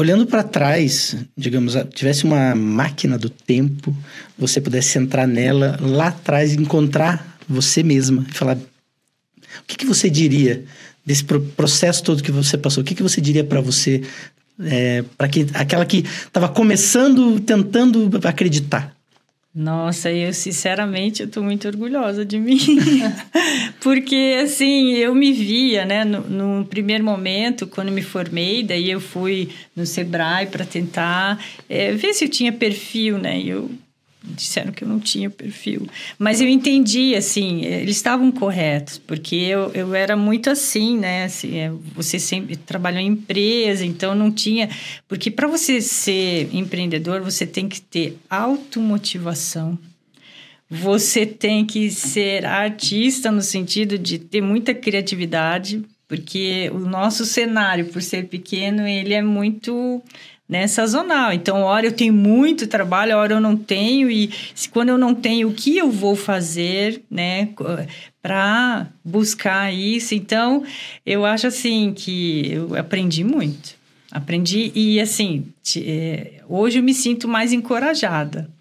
Olhando para trás, digamos, tivesse uma máquina do tempo, você pudesse entrar nela lá atrás, encontrar você mesma e falar o que, que você diria desse processo todo que você passou? O que, que você diria para você, é, eh, para aquela que estava começando, tentando acreditar? Nossa, eu sinceramente estou muito orgulhosa de mim, porque assim eu me via, né, no, primeiro momento quando me formei, daí eu fui no Sebrae para tentar é, ver se eu tinha perfil, né, eu disseram que eu não tinha perfil. Mas eu entendi, assim, eles estavam corretos, porque eu, eu era muito assim, né? Assim, é, você sempre trabalhou em empresa, então não tinha. Porque para você ser empreendedor, você tem que ter automotivação. Você tem que ser artista no sentido de ter muita criatividade, porque o nosso cenário, por ser pequeno, ele é muito né, sazonal. Então, hora eu tenho muito trabalho, hora eu não tenho e se, quando eu não tenho, o que eu vou fazer, né, para buscar isso? Então, eu acho assim que eu aprendi muito. Aprendi e assim, eh, hoje eu me sinto mais encorajada